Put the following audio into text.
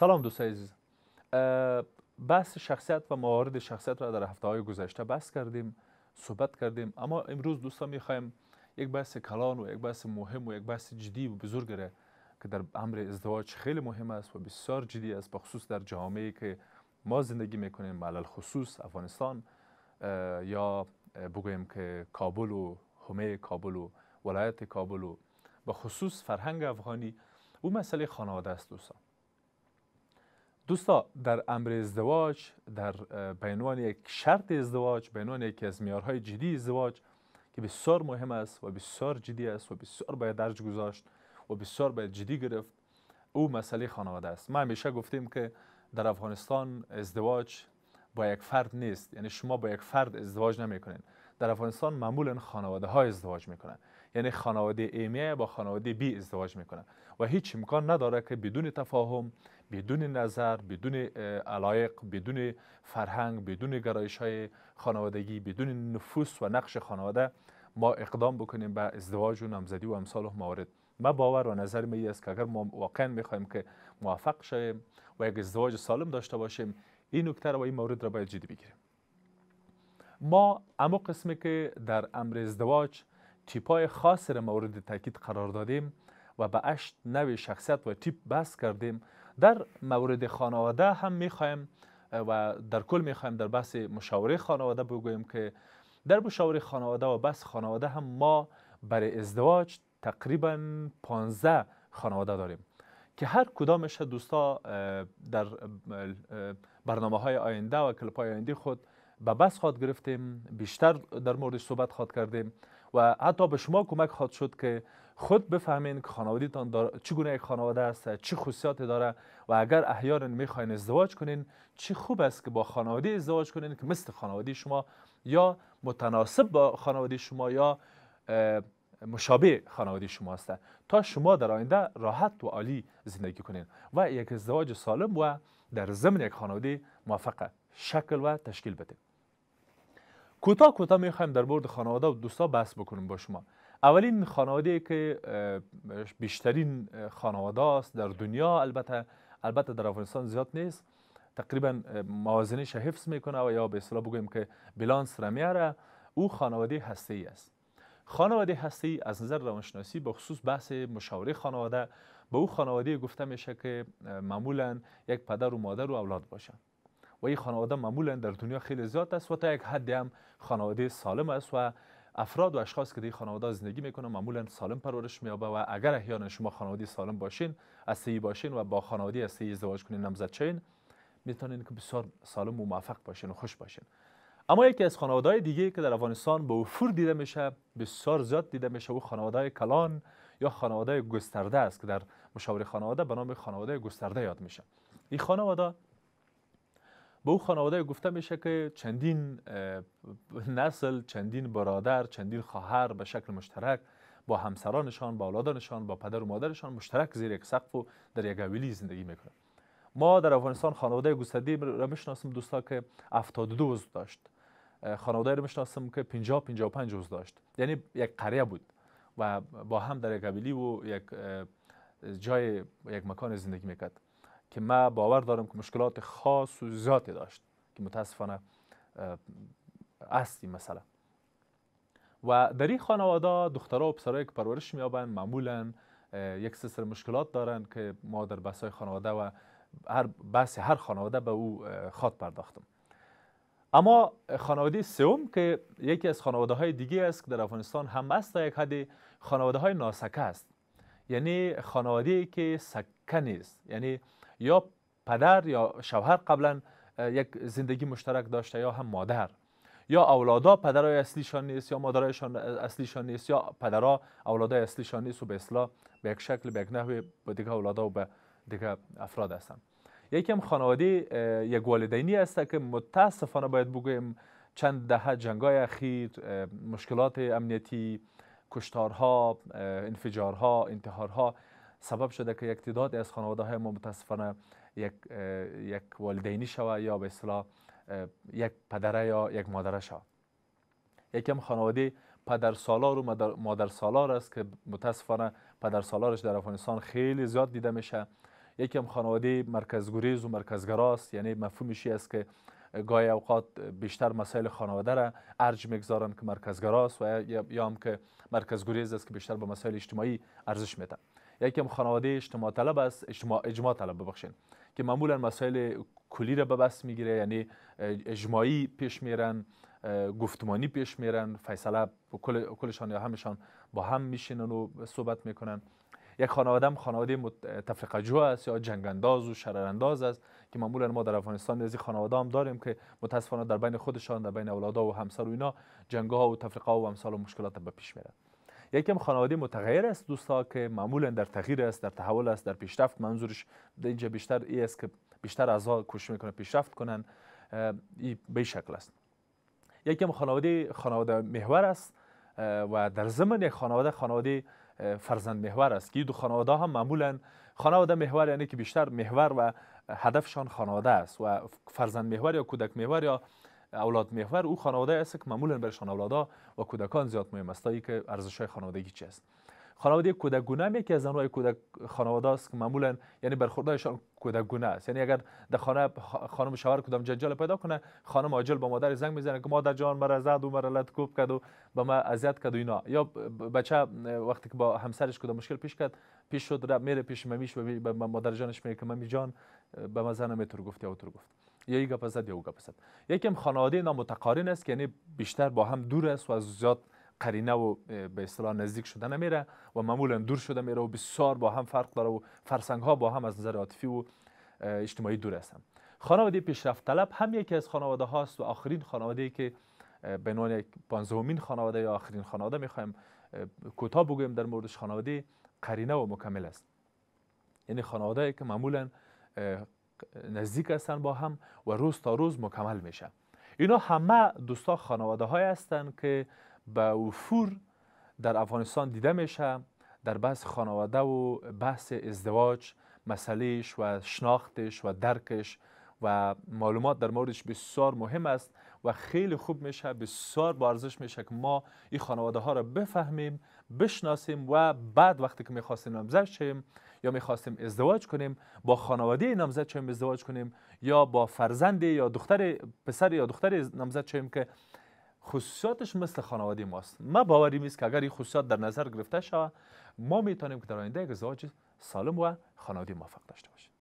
سلام دوستای عزیز بحث شخصیت و موارد شخصیت را در هفته های گذشته بحث کردیم صحبت کردیم اما امروز دوستان میخوایم یک بحث کلان و یک بحث مهم و یک بحث جدی و بزرگ را که در امر ازدواج خیلی مهم است و بسیار جدی است بخصوص در جامعه که ما زندگی میکنیم ملل خصوص افغانستان یا بگویم که کابل و همه کابل و ولایت کابل و به خصوص فرهنگ افغانی او مسئله خانواده است دوستان دوستا در امر ازدواج در بینوان یک شرط ازدواج بینوان یکی از میارهای جدی ازدواج که بسیار مهم است و بسیار جدی است و بسیار باید درج گذاشت و بسیار باید جدی گرفت او مسئله خانواده است ما همیشه گفتیم که در افغانستان ازدواج با یک فرد نیست یعنی شما با یک فرد ازدواج نمی در افغانستان معمولا خانواده ها ازدواج میکنن یعنی خانواده ایمی با خانواده بی ازدواج میکنه و هیچ امکان نداره که بدون تفاهم بدون نظر بدون علایق بدون فرهنگ بدون گرایش های خانوادگی بدون نفوس و نقش خانواده ما اقدام بکنیم به ازدواج و نامزدی و امثال و موارد ما باور و نظر می است که اگر ما واقعا میخوایم که موفق شویم و یک ازدواج سالم داشته باشیم این نکته و این مورد را باید جدی بگیریم ما اما قسمی که در امر ازدواج تیپ های خاصی را مورد تاکید قرار دادیم و به اشت نوی شخصیت و تیپ بس کردیم در مورد خانواده هم میخوایم و در کل میخوایم در بحث مشاوره خانواده بگویم که در مشاوره خانواده و بس خانواده هم ما برای ازدواج تقریبا 15 خانواده داریم که هر کدامش دوستا در برنامه های آینده و کلپ های آینده خود به بس خواد گرفتیم بیشتر در مورد صحبت خواد کردیم و حتی به شما کمک خواهد شد که خود بفهمین که خانوادیتان چگونه یک خانواده است چه خصوصیاتی داره و اگر احیانا میخواین ازدواج کنین چه خوب است که با خانواده ازدواج کنین که مثل خانواده شما یا متناسب با خانواده شما یا مشابه خانواده شما است تا شما در آینده راحت و عالی زندگی کنین و یک ازدواج سالم و در ضمن یک خانواده موفق شکل و تشکیل بده کوتاه کوتاه میخوایم در بورد خانواده و دوستا بحث بکنیم با شما اولین خانواده که بیشترین خانواده است در دنیا البته البته در افغانستان زیاد نیست تقریبا موازنش حفظ میکنه و یا به اصطلاح بگویم که بلانس را میاره او خانواده هسته ای است خانواده هسته ای از نظر روانشناسی به خصوص بحث مشاوره خانواده به او خانواده گفته میشه که معمولا یک پدر و مادر و اولاد باشند و این خانواده معمولا در دنیا خیلی زیاد است و تا یک حد هم خانواده سالم است و افراد و اشخاص که در خانواده زندگی میکنن معمولا سالم پرورش میابه و اگر احیانا شما خانواده سالم باشین اصلی باشین و با خانواده اصلی ازدواج کنین نمزد چین میتونین که بسیار سالم و موفق باشین و خوش باشین اما یکی از خانواده دیگه که در افغانستان به وفور دیده میشه بسیار زیاد دیده میشه و خانواده کلان یا خانواده گسترده است که در مشاوره خانواده به نام خانواده گسترده یاد میشه این خانواده به او خانواده گفته میشه که چندین نسل چندین برادر چندین خواهر به شکل مشترک با همسرانشان با اولادانشان با پدر و مادرشان مشترک زیر یک سقف و در یک اویلی زندگی میکنه ما در افغانستان خانواده گوسفندی را میشناسیم دوستا که 72 عضو داشت خانواده را میشناسیم که 50 55 عضو داشت یعنی یک قریه بود و با هم در یک اویلی و یک جای یک مکان زندگی میکرد که ما باور دارم که مشکلات خاص و زیادی داشت که متاسفانه هستی این مثلا و در این خانواده دخترها و پسرهایی که پرورش میابن معمولا یک سلسله مشکلات دارن که ما در بحث خانواده و هر بحث هر خانواده به او خاط پرداختم اما خانواده سوم که یکی از خانواده های دیگه است که در افغانستان هم است یک حدی خانواده های ناسکه است یعنی خانواده که سکه نیست یعنی یا پدر یا شوهر قبلا یک زندگی مشترک داشته یا هم مادر یا اولادا پدرای اصلیشان نیست یا مادرایشان اصلیشان نیست یا پدرها اولادای اصلیشان نیست و به اصلا به یک شکل به یک به دیگه اولادا و به دیگه افراد هستن یکی هم خانواده یک والدینی هست که متاسفانه باید بگویم چند دهه جنگای اخیر مشکلات امنیتی کشتارها انفجارها انتحارها سبب شده که یک تعداد از خانواده های ما متاسفانه یک, یک والدینی شوه یا به اصطلاح یک پدره یا یک مادره شوه یکم خانواده پدر سالار و مادر, سالار است که متاسفانه پدر سالارش در افغانستان خیلی زیاد دیده میشه یکم هم خانواده مرکزگریز و مرکزگراست یعنی مفهومش است که گاهی اوقات بیشتر مسائل خانواده را ارج میگذارن که مرکزگراست و یا هم که مرکزگریز است که بیشتر به مسائل اجتماعی ارزش میده هم خانواده اجتماع طلب است اجتماع, اجماع طلب ببخشین که معمولا مسائل کلی را به بس میگیره یعنی اجماعی پیش میرن گفتمانی پیش میرن فیصله کل، کلشان یا همشان با هم میشینن و صحبت میکنن یک خانواده هم خانواده تفرقه جو است یا جنگ و شرر است که معمولا ما در افغانستان از این خانواده هم داریم که متاسفانه در بین خودشان در بین اولادا و همسر و اینا جنگ ها و تفرقه ها و امثال و مشکلات به پیش میرن یکم خانواده متغیر است دوستا که معمولا در تغییر است در تحول است در پیشرفت منظورش در اینجا بیشتر ای است که بیشتر اعضا کوشش میکنه پیشرفت کنن این به شکل است یکم خانواده خانواده محور است و در ضمن یک خانواده خانواده فرزند محور است که دو خانواده هم معمولا خانواده محور یعنی که بیشتر محور و هدفشان خانواده است و فرزند محور یا کودک محور یا اولاد محور او خانواده است که معمولا برشان اولادا و کودکان زیاد مهم است که ارزش های خانوادگی چی است خانواده کودک گونه یکی از انواع کودک خانواده است که معمولا یعنی برخوردهایشان کودک گونه است یعنی اگر در خانه خانم شوهر کدام جنجال پیدا کنه خانم عاجل با مادر زنگ میزنه که مادر جان مرا زد و مرا لت کوب کرد و به ما اذیت کرد و اینا یا بچه وقتی که با همسرش کدام مشکل پیش کرد پیش شد میره پیش ممیش و به مادر جانش میگه که ممی جان به ما زنم گفت یا اوتر گفت یا یک گپ زد یا زد یکم خانواده نامتقارن است که یعنی بیشتر با هم دور است و از زیاد قرینه و به اصطلاح نزدیک شده نمیره و معمولا دور شده میره و بسیار با هم فرق داره و فرسنگ ها با هم از نظر عاطفی و اجتماعی دور هستند خانواده پیشرفت طلب هم یکی از خانواده هاست و آخرین خانواده که به نوع پانزدهمین خانواده یا آخرین خانواده میخوایم کوتاه بگویم در موردش خانواده قرینه و مکمل است یعنی خانواده ای که معمولا نزدیک هستن با هم و روز تا روز مکمل میشه اینا همه دوستا خانواده های هستند که به وفور در افغانستان دیده میشه در بحث خانواده و بحث ازدواج مسئلهش و شناختش و درکش و معلومات در موردش بسیار مهم است و خیلی خوب میشه بسیار با ارزش میشه که ما این خانواده ها را بفهمیم بشناسیم و بعد وقتی که میخواستیم نامزد شیم یا میخواستیم ازدواج کنیم با خانواده نامزد چیم ازدواج کنیم یا با فرزند یا دختر پسر یا دختر نامزد چیم که خصوصیاتش مثل خانواده ماست ما باوری میست که اگر این خصوصیات در نظر گرفته شود ما میتونیم که در آینده ازدواج سالم و خانواده موفق داشته باشیم